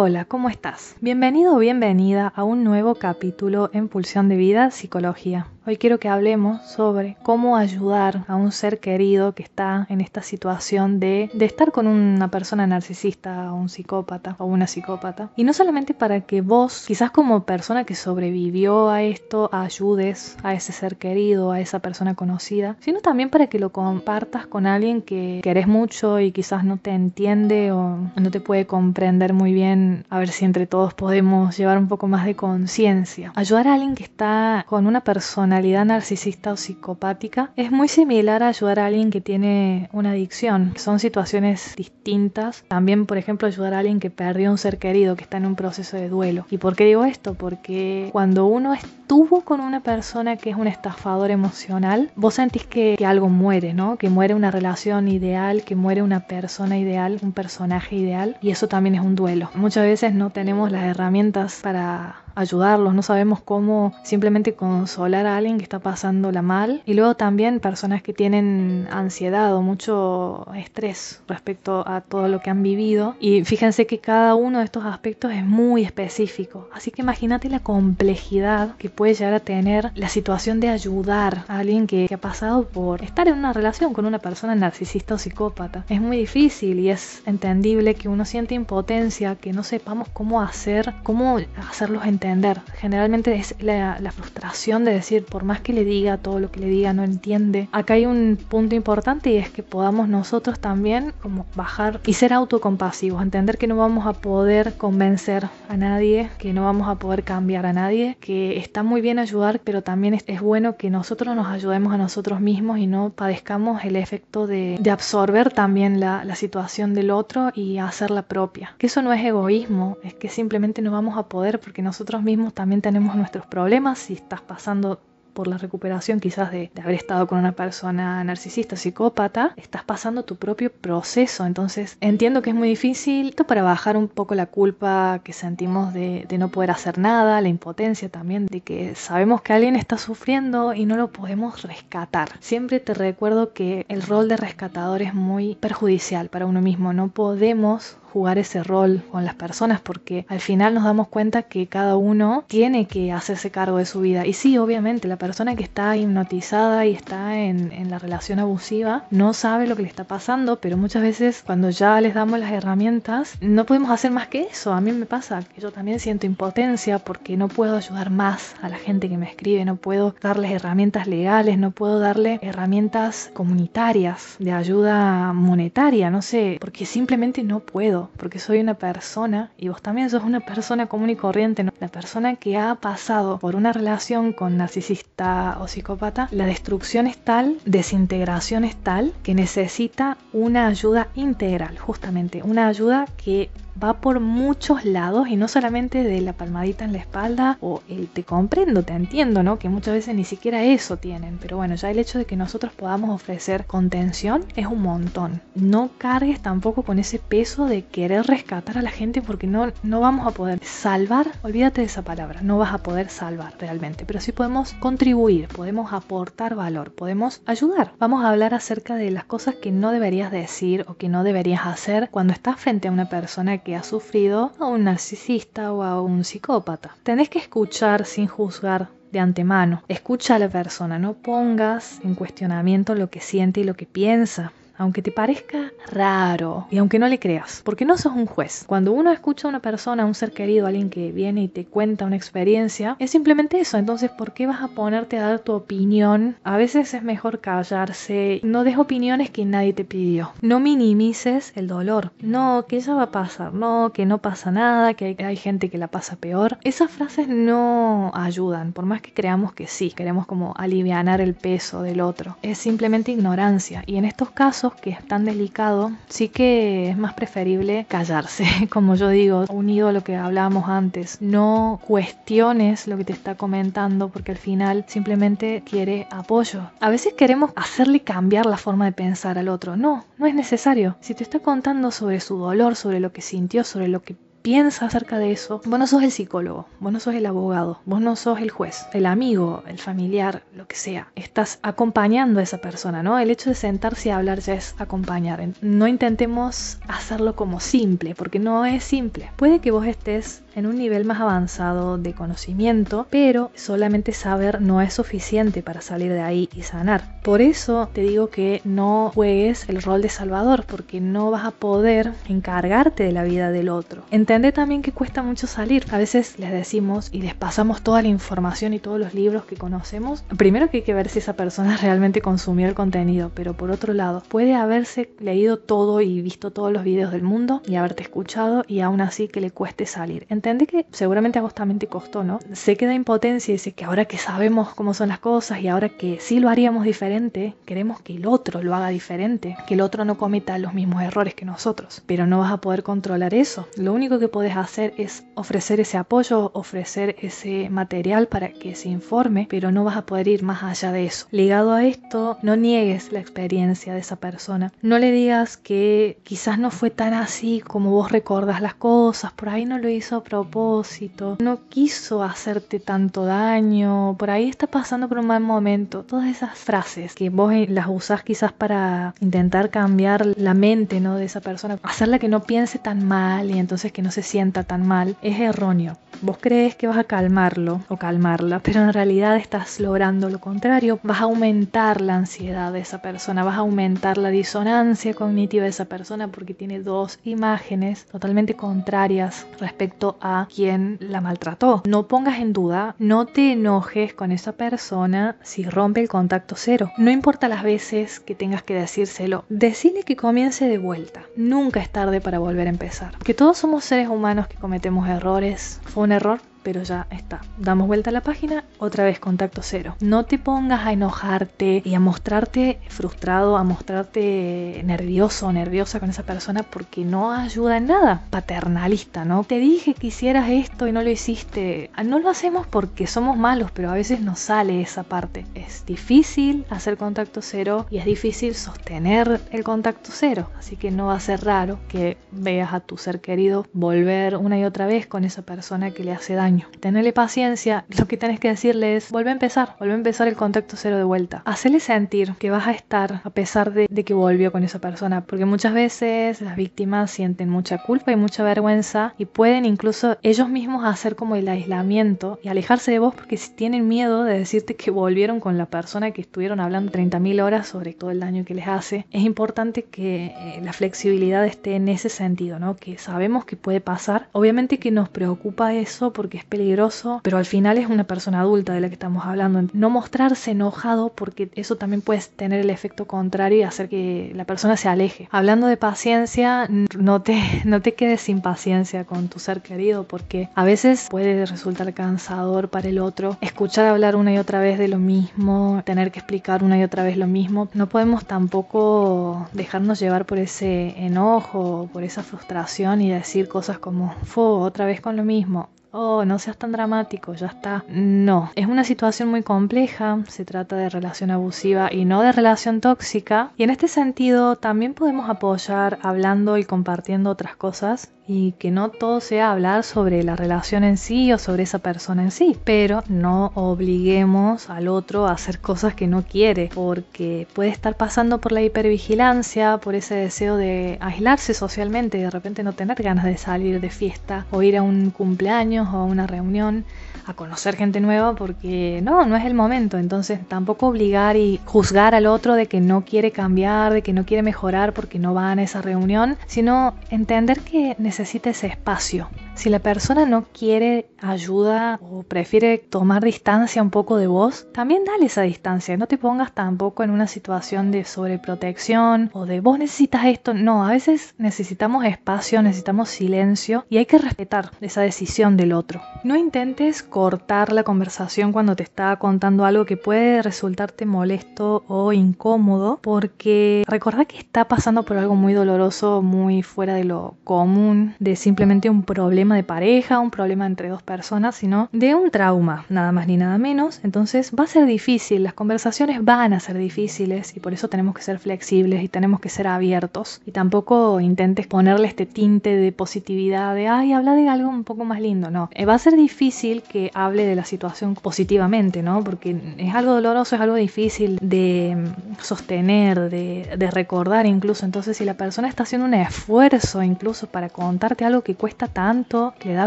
Hola, ¿cómo estás? Bienvenido o bienvenida a un nuevo capítulo en Pulsión de Vida Psicología. Hoy quiero que hablemos sobre cómo ayudar a un ser querido que está en esta situación de, de, estar con una persona narcisista o un psicópata o una psicópata. Y no solamente para que vos, quizás como persona que sobrevivió a esto, ayudes a ese ser querido, a esa persona conocida, sino también para que lo compartas con alguien que querés mucho y quizás no te entiende o no te puede comprender muy bien. A ver si entre todos podemos llevar un poco más de conciencia. Ayudar a alguien que está con una persona narcisista o psicopática es muy similar a ayudar a alguien que tiene una adicción. Son situaciones distintas. También, por ejemplo, ayudar a alguien que perdió un ser querido, que está en un proceso de duelo. ¿Y por qué digo esto? Porque cuando uno estuvo con una persona que es un estafador emocional, vos sentís que algo muere, ¿no? Que muere una relación ideal, que muere una persona ideal, un personaje ideal. Y eso también es un duelo. Muchas veces no tenemos las herramientas para ayudarlos, no sabemos cómo simplemente consolar a alguien que está pasándola mal. Y luego también personas que tienen ansiedad o mucho estrés respecto a todo lo que han vivido. Y fíjense que cada uno de estos aspectos es muy específico. Así que imagínate la complejidad que puede llegar a tener la situación de ayudar a alguien que, ha pasado por estar en una relación con una persona narcisista o psicópata. Es muy difícil y es entendible que uno siente impotencia, que no sepamos cómo hacer, cómo hacerlos entender entender. Generalmente es la, frustración de decir, por más que le diga todo lo que le diga, no entiende. Acá hay un punto importante y es que podamos nosotros también como bajar y ser autocompasivos, entender que no vamos a poder convencer a nadie, que no vamos a poder cambiar a nadie, que está muy bien ayudar, pero también es, bueno que nosotros nos ayudemos a nosotros mismos y no padezcamos el efecto de, absorber también la, la situación del otro y hacerla propia. Que eso no es egoísmo, es que simplemente no vamos a poder porque nosotros nosotros mismos también tenemos nuestros problemas, si estás pasando por la recuperación quizás de, haber estado con una persona narcisista, psicópata, estás pasando tu propio proceso. Entonces entiendo que es muy difícil esto para bajar un poco la culpa que sentimos de, de, no poder hacer nada, la impotencia también, de que sabemos que alguien está sufriendo y no lo podemos rescatar. Siempre te recuerdo que el rol de rescatador es muy perjudicial para uno mismo. No podemos jugar ese rol con las personas porque al final nos damos cuenta que cada uno tiene que hacerse cargo de su vida. Y sí, obviamente, la persona que está hipnotizada y está en, la relación abusiva no sabe lo que le está pasando, pero muchas veces cuando ya les damos las herramientas no podemos hacer más que eso. A mí me pasa que yo también siento impotencia porque no puedo ayudar más a la gente que me escribe, no puedo darles herramientas legales, no puedo darle herramientas comunitarias de ayuda monetaria, no sé, porque simplemente no puedo porque soy una persona y vos también sos una persona común y corriente. ¿no? La persona que ha pasado por una relación con narcisista o psicópata, la destrucción es tal, desintegración es tal, que necesita una ayuda integral, justamente, una ayuda que va por muchos lados y no solamente de la palmadita en la espalda o el te comprendo, te entiendo, ¿no? Que muchas veces ni siquiera eso tienen, pero bueno, ya el hecho de que nosotros podamos ofrecer contención es un montón. No cargues tampoco con ese peso de querer rescatar a la gente porque no, no vamos a poder salvar, olvídate de esa palabra, no vas a poder salvar realmente, pero sí podemos contribuir, podemos aportar valor, podemos ayudar. Vamos a hablar acerca de las cosas que no deberías decir o que no deberías hacer cuando estás frente a una persona ha sufrido a un narcisista o a un psicópata. Tenés que escuchar sin juzgar de antemano. Escucha a la persona, no pongas en cuestionamiento lo que siente y lo que piensa aunque te parezca raro y aunque no le creas, porque no sos un juez. Cuando uno escucha a una persona, a un ser querido, a alguien que viene y te cuenta una experiencia, es simplemente eso. Entonces, ¿por qué vas a ponerte a dar tu opinión? A veces es mejor callarse, no des opiniones que nadie te pidió. No minimices el dolor. No, que ya va a pasar, no, que no pasa nada, que hay, gente que la pasa peor. Esas frases no ayudan, por más que creamos que sí, queremos como aliviar el peso del otro. Es simplemente ignorancia y en estos casos que es tan delicado, sí que es más preferible callarse, como yo digo, unido a lo que hablábamos antes. No cuestiones lo que te está comentando porque al final simplemente quiere apoyo. A veces queremos hacerle cambiar la forma de pensar al otro. No, no es necesario. Si te está contando sobre su dolor, sobre lo que sintió, sobre lo que piensa acerca de eso. Vos no sos el psicólogo, vos no sos el abogado, vos no sos el juez, el amigo, el familiar, lo que sea. Estás acompañando a esa persona, ¿no? El hecho de sentarse a hablar ya es acompañar. No intentemos hacerlo como simple, porque no es simple. Puede que vos estés en un nivel más avanzado de conocimiento, pero solamente saber no es suficiente para salir de ahí y sanar. Por eso te digo que no juegues el rol de salvador, porque no vas a poder encargarte de la vida del otro también que cuesta mucho salir. A veces les decimos y les pasamos toda la información y todos los libros que conocemos. Primero que hay que ver si esa persona realmente consumió el contenido, pero por otro lado, puede haberse leído todo y visto todos los videos del mundo y haberte escuchado y aún así que le cueste salir. Entendé que seguramente a vos también te costó, ¿no? Se queda impotencia y dice que ahora que sabemos cómo son las cosas y ahora que sí lo haríamos diferente, queremos que el otro lo haga diferente, que el otro no cometa los mismos errores que nosotros, pero no vas a poder controlar eso. Lo único que podés hacer es ofrecer ese apoyo, ofrecer ese material para que se informe, pero no vas a poder ir más allá de eso. Ligado a esto, no niegues la experiencia de esa persona. No le digas que quizás no fue tan así como vos recordas las cosas, por ahí no lo hizo a propósito, no quiso hacerte tanto daño, por ahí está pasando por un mal momento. Todas esas frases que vos eh, las usás quizás para intentar cambiar la mente ¿no? de esa persona, hacerla que no piense tan mal y entonces que no no se sienta tan mal es erróneo. Vos crees que vas a calmarlo o calmarla, pero en realidad estás logrando lo contrario. Vas a aumentar la ansiedad de esa persona, vas a aumentar la disonancia cognitiva de esa persona porque tiene dos imágenes totalmente contrarias respecto a quien la maltrató. No pongas en duda, no te enojes con esa persona si rompe el contacto cero. No importa las veces que tengas que decírselo, decile que comience de vuelta. Nunca es tarde para volver a empezar. Que todos somos seres humanos que cometemos errores. Fue error pero ya está. Damos vuelta a la página, otra vez contacto cero. No te pongas a enojarte y a mostrarte frustrado, a mostrarte nervioso o nerviosa con esa persona porque no ayuda en nada. Paternalista, ¿no? Te dije que hicieras esto y no lo hiciste. Ah, no lo hacemos porque somos malos, pero a veces nos sale esa parte. Es difícil hacer contacto cero y es difícil sostener el contacto cero. Así que no va a ser raro que veas a tu ser querido volver una y otra vez con esa persona que le hace daño Tenerle paciencia, lo que tenés que decirle es, vuelve a empezar, vuelve a empezar el contacto cero de vuelta. hacerle sentir que vas a estar a pesar de, que volvió con esa persona, porque muchas veces las víctimas sienten mucha culpa y mucha vergüenza y pueden incluso ellos mismos hacer como el aislamiento y alejarse de vos porque si tienen miedo de decirte que volvieron con la persona que estuvieron hablando 30.000 horas sobre todo el daño que les hace. Es importante que eh, la flexibilidad esté en ese sentido, ¿no? Que sabemos que puede pasar. Obviamente que nos preocupa eso porque es peligroso, pero al final es una persona adulta de la que estamos hablando. No mostrarse enojado porque eso también puede tener el efecto contrario y hacer que la persona se aleje. Hablando de paciencia, no te, no te quedes sin paciencia con tu ser querido porque a veces puede resultar cansador para el otro escuchar hablar una y otra vez de lo mismo, tener que explicar una y otra vez lo mismo. No podemos tampoco dejarnos llevar por ese enojo, por esa frustración y decir cosas como, fue otra vez con lo mismo, oh, no seas tan dramático, ya está. No, es una situación muy compleja, se trata de relación abusiva y no de relación tóxica. Y en este sentido también podemos apoyar hablando y compartiendo otras cosas y que no todo sea hablar sobre la relación en sí o sobre esa persona en sí, pero no obliguemos al otro a hacer cosas que no quiere, porque puede estar pasando por la hipervigilancia, por ese deseo de aislarse socialmente, de repente no tener ganas de salir de fiesta o ir a un cumpleaños o a una reunión, a conocer gente nueva, porque no, no es el momento. Entonces tampoco obligar y juzgar al otro de que no quiere cambiar, de que no quiere mejorar porque no va a esa reunión, sino entender que necesita ese espacio. Si la persona no quiere ayuda o prefiere tomar distancia un poco de vos, también dale esa distancia. No te pongas tampoco en una situación de sobreprotección o de vos necesitas esto. No, a veces necesitamos espacio, necesitamos silencio y hay que respetar esa decisión de otro. No intentes cortar la conversación cuando te está contando algo que puede resultarte molesto o incómodo, porque recordá que está pasando por algo muy doloroso, muy fuera de lo común, de simplemente un problema de pareja, un problema entre dos personas, sino de un trauma, nada más ni nada menos. Entonces va a ser difícil, las conversaciones van a ser difíciles y por eso tenemos que ser flexibles y tenemos que ser abiertos. Y tampoco intentes ponerle este tinte de positividad, de, ay, habla de algo un poco más lindo, ¿no? Eh, va a ser difícil que hable de la situación positivamente, ¿no? Porque es algo doloroso, es algo difícil de mm, sostener, de, recordar incluso. Entonces, si la persona está haciendo un esfuerzo incluso para contarte algo que cuesta tanto, que le da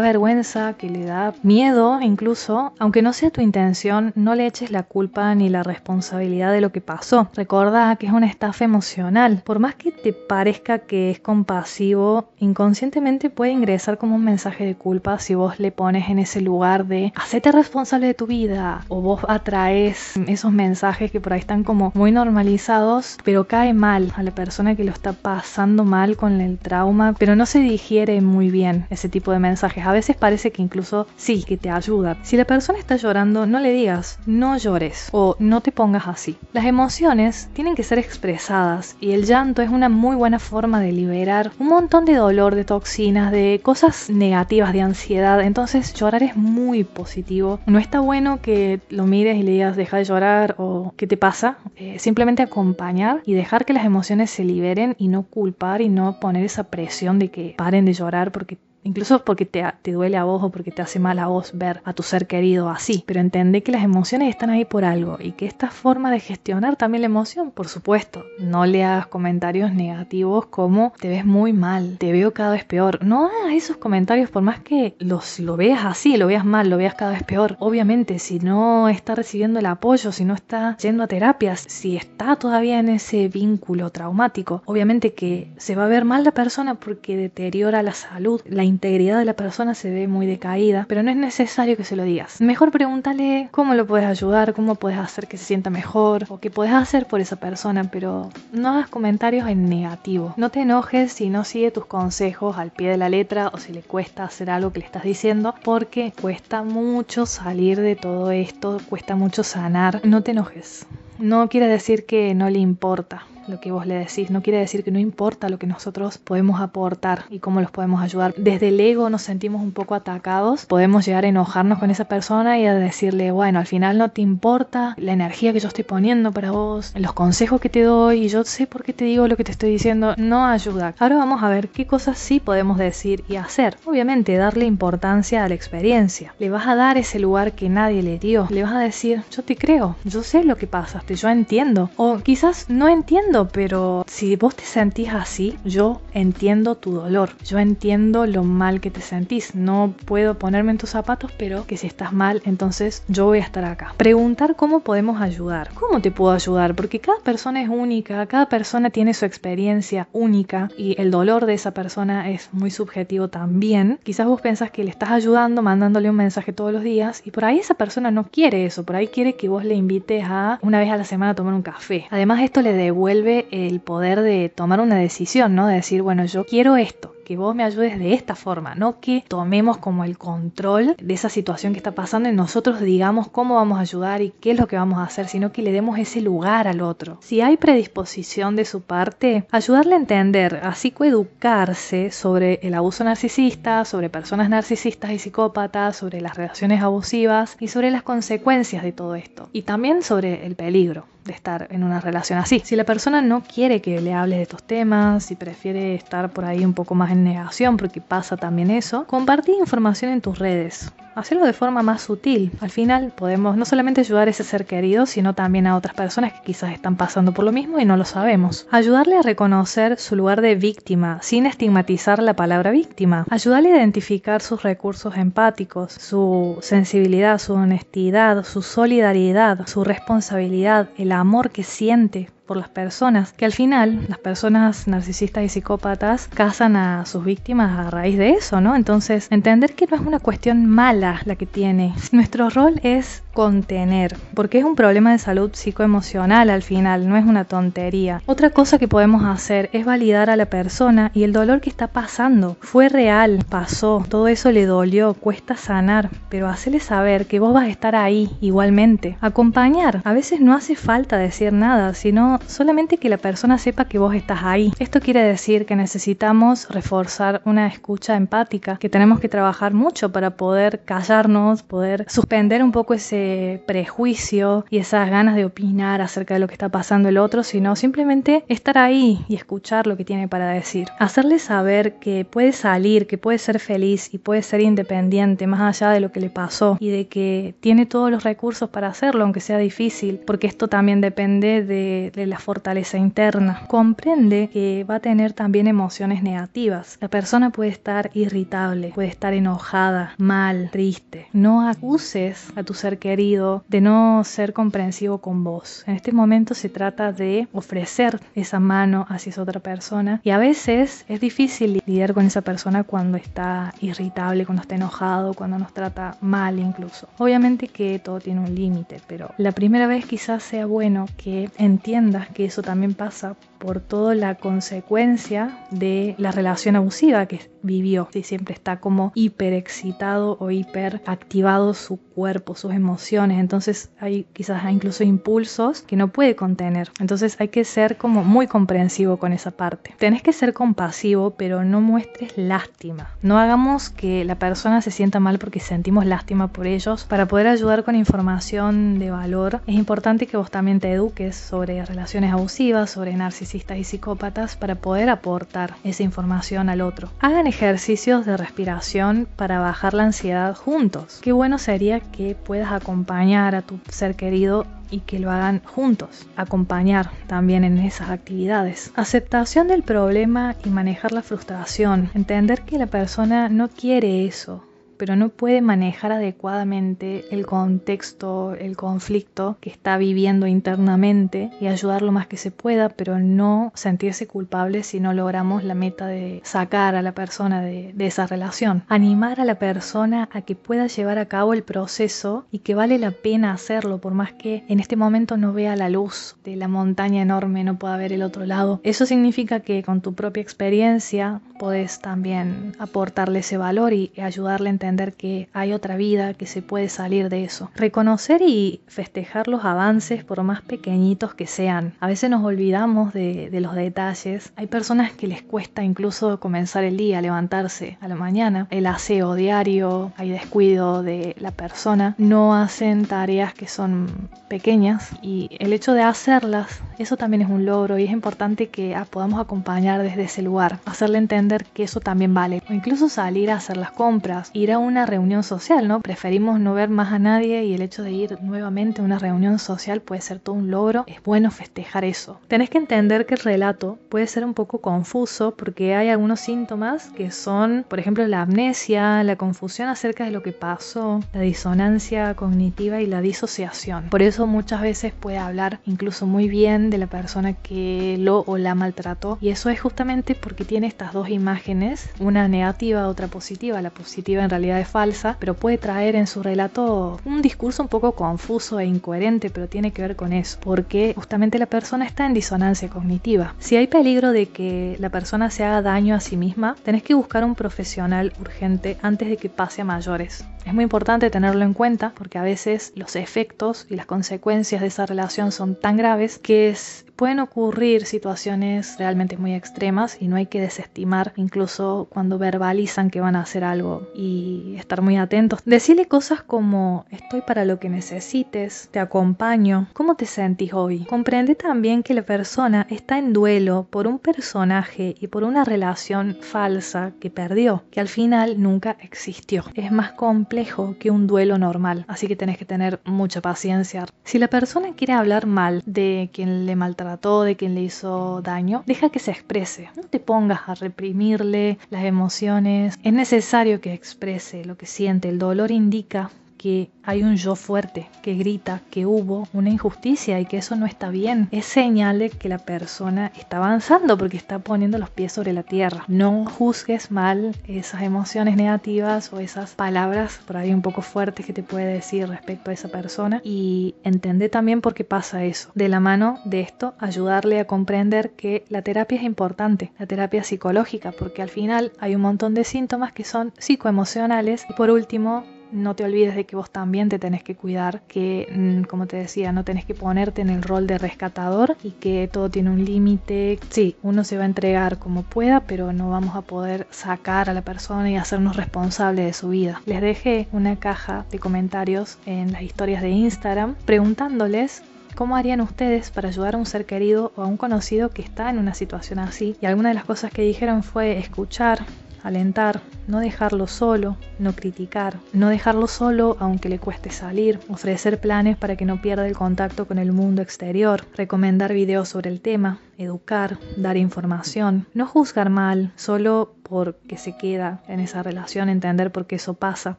vergüenza, que le da miedo incluso, aunque no sea tu intención, no le eches la culpa ni la responsabilidad de lo que pasó. Recuerda que es un estafa emocional. Por más que te parezca que es compasivo, inconscientemente puede ingresar como un mensaje de culpa si vos le pones en ese lugar de hacete responsable de tu vida o vos atraes esos mensajes que por ahí están como muy normalizados, pero cae mal a la persona que lo está pasando mal con el trauma, pero no se digiere muy bien ese tipo de mensajes. A veces parece que incluso sí, que te ayuda. Si la persona está llorando, no le digas, no llores o no te pongas así. Las emociones tienen que ser expresadas y el llanto es una muy buena forma de liberar un montón de dolor, de toxinas, de cosas negativas, de ansiedad. Entonces llorar es muy positivo. No está bueno que lo mires y le digas deja de llorar o qué te pasa. Eh, simplemente acompañar y dejar que las emociones se liberen y no culpar y no poner esa presión de que paren de llorar porque Incluso porque te, duele a vos o porque te hace mal a vos ver a tu ser querido así. Pero entendé que las emociones están ahí por algo y que esta forma de gestionar también la emoción, por supuesto, no le hagas comentarios negativos como te ves muy mal, te veo cada vez peor. No hagas esos comentarios por más que los, lo veas así, lo veas mal, lo veas cada vez peor. Obviamente, si no está recibiendo el apoyo, si no está yendo a terapias, si está todavía en ese vínculo traumático, obviamente que se va a ver mal la persona porque deteriora la salud, la integridad de la persona se ve muy decaída, pero no es necesario que se lo digas. Mejor pregúntale cómo lo puedes ayudar, cómo puedes hacer que se sienta mejor o qué puedes hacer por esa persona, pero no hagas comentarios en negativo. No te enojes si no sigue tus consejos al pie de la letra o si le cuesta hacer algo que le estás diciendo, porque cuesta mucho salir de todo esto, cuesta mucho sanar. No te enojes. No quiere decir que no le importa lo que vos le decís. No quiere decir que no importa lo que nosotros podemos aportar y cómo los podemos ayudar. Desde el ego nos sentimos un poco atacados, podemos llegar a enojarnos con esa persona y a decirle, bueno, al final no te importa la energía que yo estoy poniendo para vos, los consejos que te doy y yo sé por qué te digo lo que te estoy diciendo, no ayuda. Ahora vamos a ver qué cosas sí podemos decir y hacer. Obviamente, darle importancia a la experiencia. Le vas a dar ese lugar que nadie le dio. Le vas a decir, yo te creo, yo sé lo que pasaste, yo entiendo. O quizás no entiendo pero si vos te sentís así, yo entiendo tu dolor, yo entiendo lo mal que te sentís, no puedo ponerme en tus zapatos, pero que si estás mal, entonces yo voy a estar acá. Preguntar cómo podemos ayudar, cómo te puedo ayudar, porque cada persona es única, cada persona tiene su experiencia única y el dolor de esa persona es muy subjetivo también. Quizás vos pensás que le estás ayudando mandándole un mensaje todos los días y por ahí esa persona no quiere eso, por ahí quiere que vos le invites a una vez a la semana a tomar un café. Además esto le devuelve el poder de tomar una decisión, ¿no? De decir, bueno, yo quiero esto, que vos me ayudes de esta forma, no que tomemos como el control de esa situación que está pasando y nosotros digamos cómo vamos a ayudar y qué es lo que vamos a hacer, sino que le demos ese lugar al otro. Si hay predisposición de su parte, ayudarle a entender, así coeducarse sobre el abuso narcisista, sobre personas narcisistas y psicópatas, sobre las relaciones abusivas y sobre las consecuencias de todo esto. Y también sobre el peligro de estar en una relación así. Si la persona no quiere que le hables de estos temas, si prefiere estar por ahí un poco más en negación, porque pasa también eso, compartí información en tus redes. Hacerlo de forma más sutil. Al final podemos no solamente ayudar a ese ser querido, sino también a otras personas que quizás están pasando por lo mismo y no lo sabemos. Ayudarle a reconocer su lugar de víctima, sin estigmatizar la palabra víctima. Ayudarle a identificar sus recursos empáticos, su sensibilidad, su honestidad, su solidaridad, su responsabilidad, el amor que siente por las personas, que al final las personas narcisistas y psicópatas cazan a sus víctimas a raíz de eso, ¿no? Entonces, entender que no es una cuestión mala la que tiene. Nuestro rol es contener, porque es un problema de salud psicoemocional al final, no es una tontería. Otra cosa que podemos hacer es validar a la persona y el dolor que está pasando. Fue real, pasó, todo eso le dolió, cuesta sanar, pero hacerle saber que vos vas a estar ahí igualmente. Acompañar, a veces no hace falta decir nada, sino solamente que la persona sepa que vos estás ahí. Esto quiere decir que necesitamos reforzar una escucha empática, que tenemos que trabajar mucho para poder callarnos, poder suspender un poco ese prejuicio y esas ganas de opinar acerca de lo que está pasando el otro, sino simplemente estar ahí y escuchar lo que tiene para decir. Hacerle saber que puede salir, que puede ser feliz y puede ser independiente más allá de lo que le pasó y de que tiene todos los recursos para hacerlo, aunque sea difícil, porque esto también depende de, la fortaleza interna. Comprende que va a tener también emociones negativas. La persona puede estar irritable, puede estar enojada, mal, triste. No acuses a tu ser querido de no ser comprensivo con vos. En este momento se trata de ofrecer esa mano hacia esa otra persona y a veces es difícil lidiar con esa persona cuando está irritable, cuando está enojado, cuando nos trata mal incluso. Obviamente que todo tiene un límite, pero la primera vez quizás sea bueno que entiendas que eso también pasa por toda la consecuencia de la relación abusiva que vivió, y siempre está como hiper excitado o hiperactivado su cuerpo, sus emociones, entonces hay quizás incluso impulsos que no puede contener, entonces hay que ser como muy comprensivo con esa parte. Tenés que ser compasivo, pero no muestres lástima, no hagamos que la persona se sienta mal porque sentimos lástima por ellos, para poder ayudar con información de valor, es importante que vos también te eduques sobre relaciones relaciones abusivas, sobre narcisistas y psicópatas para poder aportar esa información al otro. Hagan ejercicios de respiración para bajar la ansiedad juntos. Qué bueno sería que puedas acompañar a tu ser querido y que lo hagan juntos, acompañar también en esas actividades. Aceptación del problema y manejar la frustración, entender que la persona no quiere eso, pero no puede manejar adecuadamente el contexto, el conflicto que está viviendo internamente y ayudar lo más que se pueda, pero no sentirse culpable si no logramos la meta de sacar a la persona de, esa relación. Animar a la persona a que pueda llevar a cabo el proceso y que vale la pena hacerlo, por más que en este momento no vea la luz de la montaña enorme, no pueda ver el otro lado. Eso significa que con tu propia experiencia puedes también aportarle ese valor y ayudarle a entender entender que hay otra vida, que se puede salir de eso. Reconocer y festejar los avances por más pequeñitos que sean. A veces nos olvidamos de, los detalles. Hay personas que les cuesta incluso comenzar el día, levantarse a la mañana. El aseo diario, hay descuido de la persona. No hacen tareas que son pequeñas y el hecho de hacerlas, eso también es un logro y es importante que ah, podamos acompañar desde ese lugar. Hacerle entender que eso también vale. O incluso salir a hacer las compras, ir una reunión social, ¿no? Preferimos no ver más a nadie y el hecho de ir nuevamente a una reunión social puede ser todo un logro. Es bueno festejar eso. Tenés que entender que el relato puede ser un poco confuso porque hay algunos síntomas que son, por ejemplo, la amnesia, la confusión acerca de lo que pasó, la disonancia cognitiva y la disociación. Por eso muchas veces puede hablar incluso muy bien de la persona que lo o la maltrató y eso es justamente porque tiene estas dos imágenes, una negativa, otra positiva. La positiva en realidad es falsa, pero puede traer en su relato un discurso un poco confuso e incoherente, pero tiene que ver con eso, porque justamente la persona está en disonancia cognitiva. Si hay peligro de que la persona se haga daño a sí misma, tenés que buscar un profesional urgente antes de que pase a mayores. Es muy importante tenerlo en cuenta porque a veces los efectos y las consecuencias de esa relación son tan graves que es pueden ocurrir situaciones realmente muy extremas y no hay que desestimar incluso cuando verbalizan que van a hacer algo y estar muy atentos. Decirle cosas como estoy para lo que necesites, te acompaño, ¿cómo te sentís hoy? Comprende también que la persona está en duelo por un personaje y por una relación falsa que perdió, que al final nunca existió. Es más complejo que un duelo normal, así que tenés que tener mucha paciencia. Si la persona quiere hablar mal de quien le todo de quien le hizo daño, deja que se exprese. No te pongas a reprimirle las emociones. Es necesario que exprese lo que siente. El dolor indica que hay un yo fuerte que grita que hubo una injusticia y que eso no está bien, es señal de que la persona está avanzando porque está poniendo los pies sobre la tierra. No juzgues mal esas emociones negativas o esas palabras por ahí un poco fuertes que te puede decir respecto a esa persona y entender también por qué pasa eso. De la mano de esto, ayudarle a comprender que la terapia es importante, la terapia psicológica, porque al final hay un montón de síntomas que son psicoemocionales y por último no te olvides de que vos también te tenés que cuidar, que mm, como te decía, no tenés que ponerte en el rol de rescatador y que todo tiene un límite. Sí, uno se va a entregar como pueda, pero no vamos a poder sacar a la persona y hacernos responsables de su vida. Les dejé una caja de comentarios en las historias de Instagram preguntándoles ¿Cómo harían ustedes para ayudar a un ser querido o a un conocido que está en una situación así? Y alguna de las cosas que dijeron fue escuchar, alentar, no dejarlo solo, no criticar, no dejarlo solo aunque le cueste salir, ofrecer planes para que no pierda el contacto con el mundo exterior, recomendar videos sobre el tema, educar, dar información, no juzgar mal, solo porque se queda en esa relación, entender por qué eso pasa,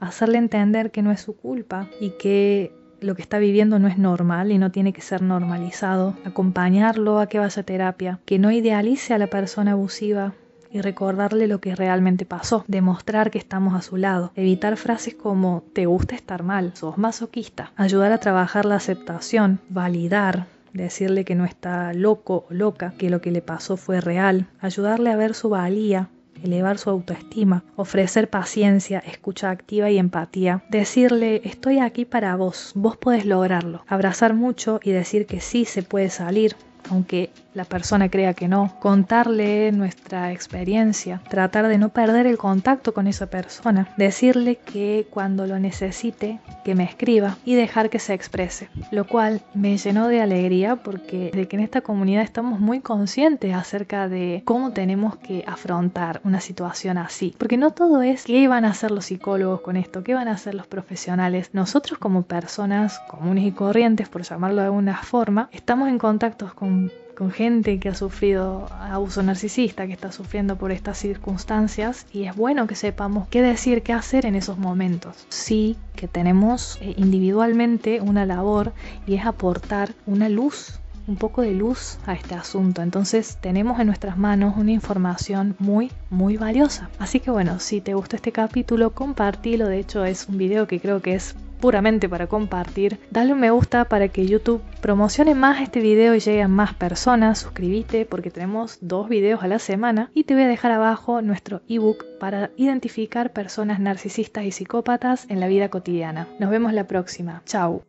hacerle entender que no es su culpa y que lo que está viviendo no es normal y no tiene que ser normalizado, acompañarlo a que vaya a terapia, que no idealice a la persona abusiva, y recordarle lo que realmente pasó, demostrar que estamos a su lado, evitar frases como te gusta estar mal, sos masoquista, ayudar a trabajar la aceptación, validar, decirle que no está loco o loca, que lo que le pasó fue real, ayudarle a ver su valía, elevar su autoestima, ofrecer paciencia, escucha activa y empatía, decirle estoy aquí para vos, vos podés lograrlo, abrazar mucho y decir que sí se puede salir, aunque la persona crea que no, contarle nuestra experiencia, tratar de no perder el contacto con esa persona, decirle que cuando lo necesite, que me escriba y dejar que se exprese, lo cual me llenó de alegría porque de que en esta comunidad estamos muy conscientes acerca de cómo tenemos que afrontar una situación así, porque no todo es qué van a hacer los psicólogos con esto, qué van a hacer los profesionales, nosotros como personas comunes y corrientes, por llamarlo de alguna forma, estamos en contacto con con, gente que ha sufrido abuso narcisista, que está sufriendo por estas circunstancias, y es bueno que sepamos qué decir, qué hacer en esos momentos. Sí que tenemos eh, individualmente una labor y es aportar una luz un poco de luz a este asunto. Entonces tenemos en nuestras manos una información muy, muy valiosa. Así que bueno, si te gustó este capítulo, compartilo. De hecho es un video que creo que es puramente para compartir, dale un me gusta para que YouTube promocione más este video y llegue a más personas, suscríbete porque tenemos dos videos a la semana y te voy a dejar abajo nuestro ebook para identificar personas narcisistas y psicópatas en la vida cotidiana. Nos vemos la próxima, chao.